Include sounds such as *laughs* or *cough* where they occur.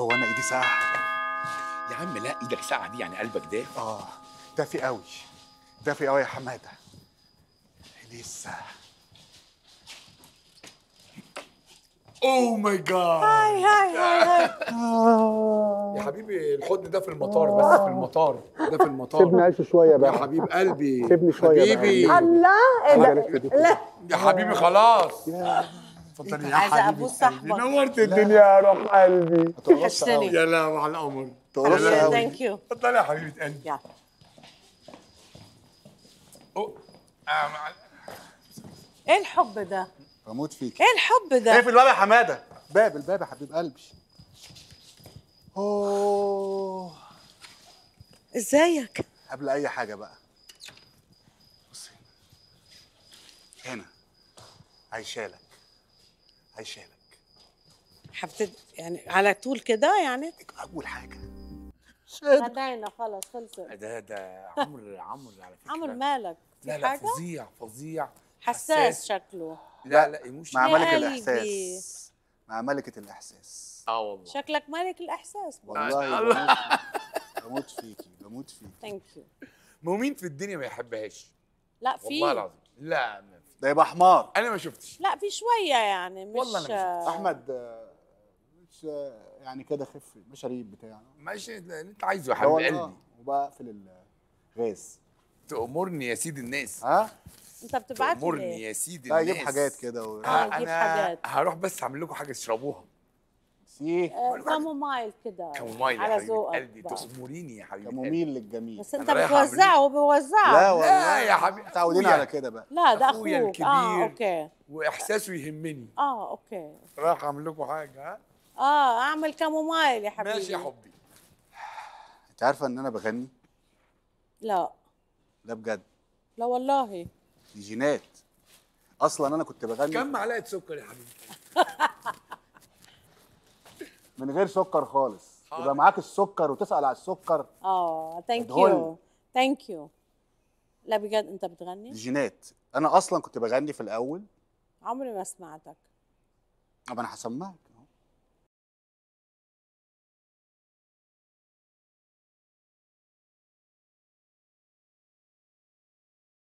هو انا ايدي ساقعه يا عم لا ايدك ساقعه دي يعني قلبك ده اه دافي قوي دافي قوي يا حماده لسه اوه ماي جاد هاي هاي هاي *laughs* يا حبيبي الحضن ده في المطار بس في المطار ده في المطار سيبني عيش شويه بقى يا حبيب قلبي سيبني شويه حبيبي الله إيه لا يا حبيبي خلاص تفضلي إيه، يا حبيبي عايزه ابوس صاحبك نورت الدنيا يا روح قلبي وحشتني لا على القمر ثانك يو تفضلي يا حبيبه قلبي يلا آه، ايه الحب ده؟ بموت فيك ايه الحب ده؟ اقفل الباب يا حماده باب الباب يا حبيب قلبي اوه ازيك؟ قبل اي حاجه بقى بصي هنا عايشالك هيشيلك حبتد يعني على طول كده يعني اقول حاجه خدعنا خلاص خلصت ده ده عمر عمر على فكره عمر مالك لا لا فظيع فظيع حساس, حساس شكله لا لا مش مع ملكه الاحساس مع ملكه الاحساس اه والله شكلك ملك الاحساس والله آه، بموت فيكي بموت فيكي ثانك يو مين في الدنيا ما يحبهاش لا في والله العظيم لا ده يبقى حمار انا ما شفتش لا في شويه يعني مش والله انا ما شفتش احمد مش يعني كده خف مشاريب بتاع ماشي اللي انت عايزه يا حبيب قلبي وبقفل الغاز تأمرني يا سيد الناس ها انت بتبعت لي تأمرني يا سيد الناس اجيب حاجات كده و... آه، أجيب انا حاجات. هروح بس اعمل لكم حاجه تشربوها ايه كام مايل كده كامومايل مايل على ذوقك قلبي تصبريني يا حبيبي كامومايل للجميل بس انت بتوزعه إيه؟ وبيوزعه لا والله لا يا حبيبي متعودين على كده بقى لا ده اخويا آه، الكبير اه اوكي واحساسه يهمني اه اوكي رايح اعمل لكم حاجه ها اه اعمل كامومايل يا حبيبي ماشي يا حبي انت عارفه ان انا بغني لا لا بجد لا والله دي جينات اصلا انا كنت بغني كم معلقه سكر يا حبيبي *laughs* من غير سكر خالص آه. يبقى معاك السكر وتسال على السكر اه ثانك يو ثانك يو لا بجد انت بتغني جينات انا اصلا كنت بغني في الاول عمري ما سمعتك طب انا هسمعك